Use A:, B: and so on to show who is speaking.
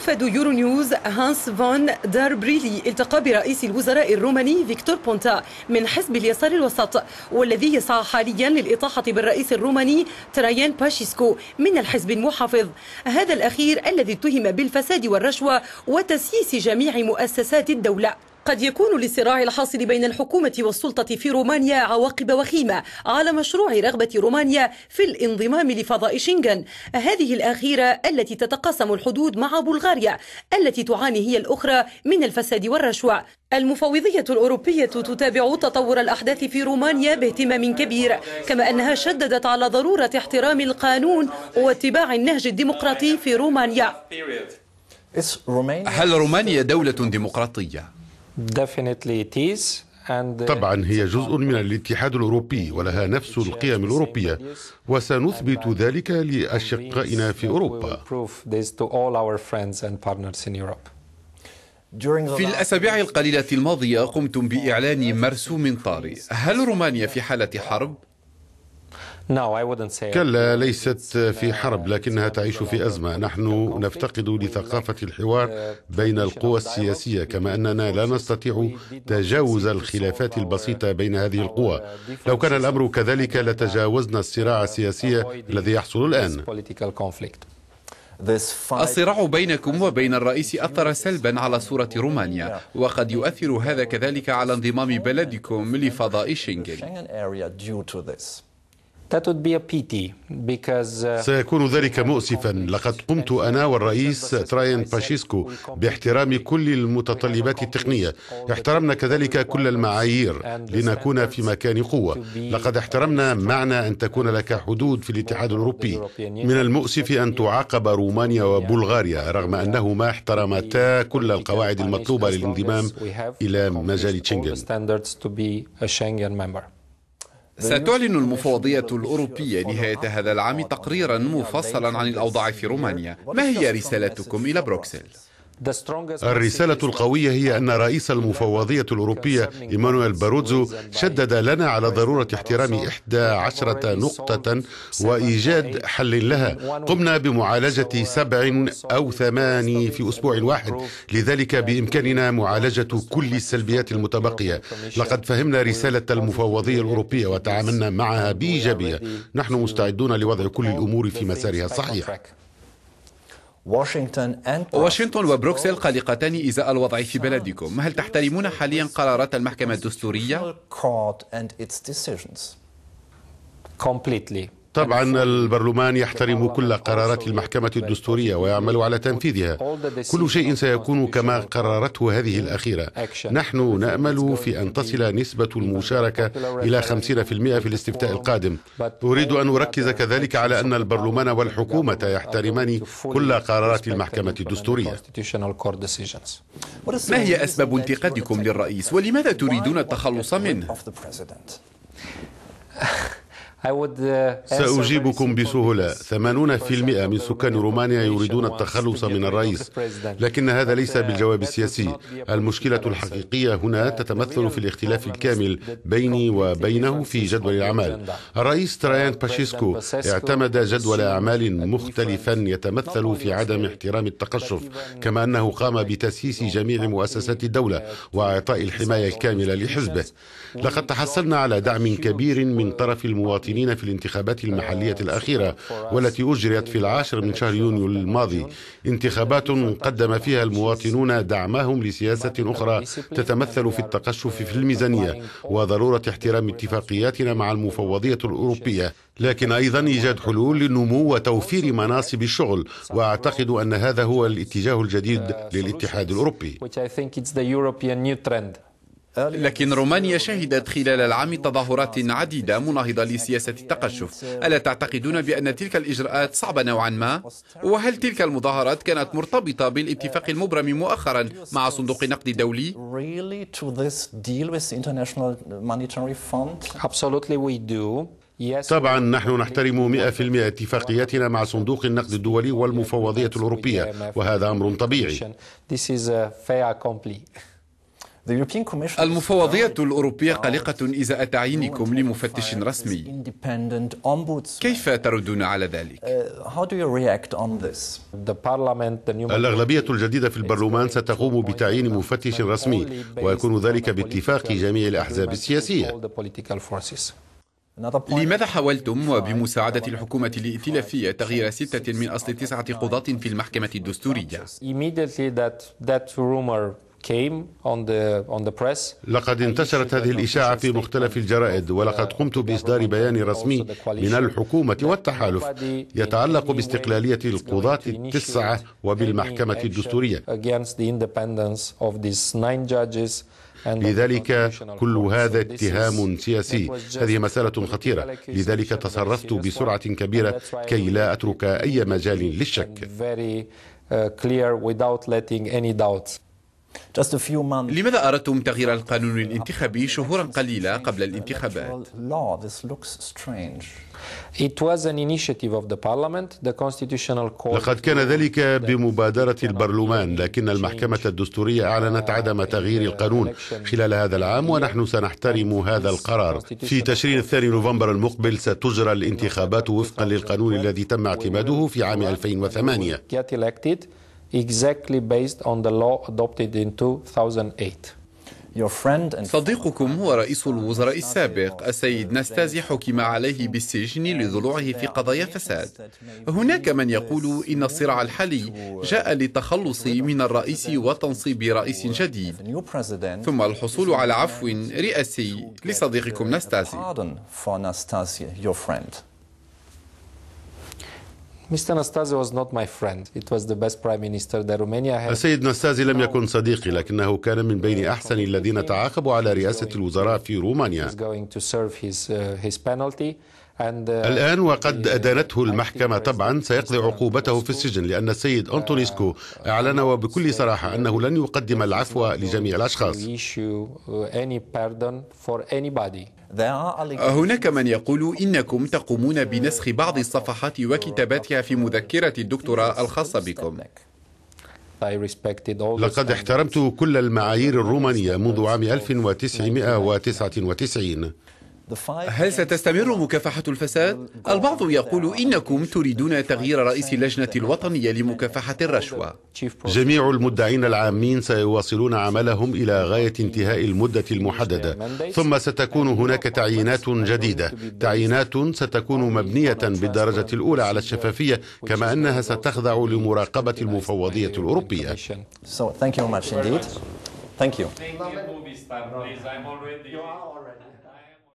A: أوفد يورو نيوز هانس فون داربريلي التقى برئيس الوزراء الروماني فيكتور بونتا من حزب اليسار الوسط والذي يسعى حاليا للإطاحة بالرئيس الروماني ترايان باشيسكو من الحزب المحافظ هذا الأخير الذي اتهم بالفساد والرشوة وتسييس جميع مؤسسات الدولة قد يكون للصراع الحاصل بين الحكومة والسلطة في رومانيا عواقب وخيمة على مشروع رغبة رومانيا في الانضمام لفضاء شنغن هذه الأخيرة التي تتقاسم الحدود مع بلغاريا التي تعاني هي الأخرى من الفساد والرشوة المفوضية الأوروبية تتابع تطور الأحداث في رومانيا باهتمام كبير كما أنها شددت على ضرورة احترام القانون واتباع النهج الديمقراطي في رومانيا
B: هل رومانيا دولة ديمقراطية؟ Uh, طبعا هي
A: جزء من الاتحاد الاوروبي ولها نفس القيم الاوروبيه وسنثبت ذلك لاشقائنا في
C: اوروبا في الاسابيع القليله الماضيه قمتم باعلان مرسوم طارئ هل رومانيا في حاله حرب
A: كلا ليست uh, في حرب لكنها تعيش في أزمة نحن نفتقد لثقافة الحوار uh, بين القوى السياسية كما أننا لا نستطيع تجاوز الخلافات uh, البسيطة بين هذه القوى لو كان الأمر كذلك لتجاوزنا الصراع السياسي الذي يحصل
B: الآن
C: الصراع بينكم وبين الرئيس أثر سلبا على صورة رومانيا وقد يؤثر هذا كذلك على انضمام بلدكم لفضاء شنغن That would be a pity because uh,
A: سيكون ذلك مؤسفا لقد قمت أنا والرئيس تراين باشيسكو باحترام كل المتطلبات التقنية احترمنا كذلك كل المعايير لنكون في مكان قوة لقد احترمنا معنى أن تكون لك حدود في الاتحاد الأوروبي من المؤسف أن تعاقب رومانيا وبلغاريا رغم أنهما احترمتا كل
B: القواعد المطلوبة للانضمام إلى مجال شنغن
C: ستعلن المفوضية الأوروبية نهاية هذا العام تقريرا مفصلا عن الأوضاع في رومانيا ما هي رسالتكم إلى بروكسل؟
A: الرسالة القوية هي أن رئيس المفوضية الأوروبية إيمانويل باروزو شدد لنا على ضرورة احترام إحدى عشرة نقطة وإيجاد حل لها قمنا بمعالجة uh, سبع أو ثماني في أسبوع واحد لذلك بإمكاننا معالجة كل السلبيات المتبقية لقد فهمنا رسالة المفوضية الأوروبية وتعاملنا معها بإيجابية نحن مستعدون لوضع كل الأمور في مسارها الصحيح واشنطن
C: وبروكسل قلقتان إزاء الوضع في بلدكم هل تحترمون حاليا قرارات المحكمة الدستورية؟ طبعا البرلمان
A: يحترم كل قرارات المحكمة الدستورية ويعمل على تنفيذها كل شيء سيكون كما قررته هذه الأخيرة نحن نأمل في أن تصل نسبة المشاركة إلى 50% في الاستفتاء القادم أريد أن أركز كذلك على أن البرلمان والحكومة يحترمان كل قرارات المحكمة الدستورية
C: ما هي أسباب انتقادكم للرئيس ولماذا تريدون التخلص منه؟ Uh, سأجيبكم
A: بسهولة 80% من سكان رومانيا يريدون التخلص من الرئيس لكن هذا ليس uh, بالجواب السياسي المشكلة الحقيقية هنا uh, تتمثل في الاختلاف الكامل بيني وبينه في جدول الأعمال الرئيس ترايان باشيسكو اعتمد جدول أعمال مختلفا يتمثل في عدم احترام التقشف كما أنه قام بتسييس جميع مؤسسات الدولة وإعطاء الحماية الكاملة لحزبه لقد تحصلنا على دعم كبير من طرف المواطنين المواطنين في الانتخابات المحلية آه، الأخيرة والتي أجريت في العاشر من شهر يونيو الماضي انتخابات قدم فيها المواطنون دعمهم لسياسة أخرى تتمثل في التقشف في الميزانية وضرورة احترام اتفاقياتنا مع المفوضية الأوروبية لكن أيضا إيجاد حلول للنمو وتوفير مناصب الشغل وأعتقد أن هذا هو الاتجاه الجديد للاتحاد
C: الأوروبي لكن رومانيا شهدت خلال العام تظاهرات عديدة مناهضة لسياسة التقشف ألا تعتقدون بأن تلك الإجراءات صعبة نوعا ما؟ وهل تلك المظاهرات كانت مرتبطة بالاتفاق المبرم مؤخرا مع صندوق نقد الدولي؟ طبعا نحن نحترم 100% اتفاقياتنا
A: مع صندوق النقد الدولي والمفوضية الأوروبية وهذا أمر طبيعي
C: المفوضية الأوروبية قلقة إذا تعيينكم لمفتش رسمي كيف تردون على ذلك؟
B: uh, الأغلبية
C: الجديدة في البرلمان ستقوم
A: بتعيين مفتش رسمي ويكون ذلك باتفاق جميع الأحزاب السياسية
C: لماذا حاولتم وبمساعدة الحكومة الائتلافية تغيير ستة من أصل تسعة قضاة في المحكمة الدستورية؟
B: لقد انتشرت هذه الإشاعة في مختلف
A: الجرائد ولقد قمت بإصدار بيان رسمي من الحكومة والتحالف يتعلق باستقلالية القضاة التسعة وبالمحكمة الدستورية لذلك كل هذا اتهام
B: سياسي هذه مسألة خطيرة لذلك تصرفت بسرعة كبيرة كي لا
C: أترك أي مجال للشك uh, لماذا أردتم تغيير القانون الانتخابي شهورا قليلة قبل الانتخابات؟
B: لقد كان
A: ذلك بمبادرة البرلمان لكن المحكمة الدستورية أعلنت عدم تغيير القانون خلال هذا العام ونحن سنحترم هذا القرار في تشرين الثاني نوفمبر المقبل ستجرى الانتخابات وفقا للقانون الذي تم
B: اعتماده في عام 2008 exactly based on the law
C: adopted in 2008. صديقكم هو رئيس الوزراء السابق السيد نستازي حكم عليه بالسجن لضلوعه في قضايا فساد هناك من يقول إن الصراع الحالي جاء للتخلص من الرئيس وتنصيب رئيس جديد ثم الحصول على عفو رئاسي لصديقكم نستازي
B: Mr. Nastase was not my friend. It was the best prime minister that Romania had.
C: السيد نستازي لم يكن
A: صديقي لكنه كان من بين أحسن الذين تعاقبوا على رئاسة الوزراء في رومانيا. He's going
B: to serve his, uh, his penalty. Uh, الآن
A: وقد أدانته المحكمة طبعا سيقضي عقوبته في السجن لأن السيد uh, أنطونيسكو أعلن وبكل صراحة أنه لن
C: يقدم العفو لجميع الأشخاص. هناك من يقول إنكم تقومون بنسخ بعض الصفحات وكتاباتها في مذكرة الدكتوراه الخاصة بكم لقد
A: احترمت كل المعايير الرومانية منذ عام 1999
C: هل ستستمر مكافحة الفساد؟ البعض يقول إنكم تريدون تغيير رئيس اللجنة الوطنية لمكافحة الرشوة
A: جميع المدعين العامين سيواصلون عملهم إلى غاية انتهاء المدة المحددة ثم ستكون هناك تعيينات جديدة تعيينات ستكون مبنية بالدرجة الأولى على الشفافية كما أنها ستخضع لمراقبة المفوضية الأوروبية Thank you.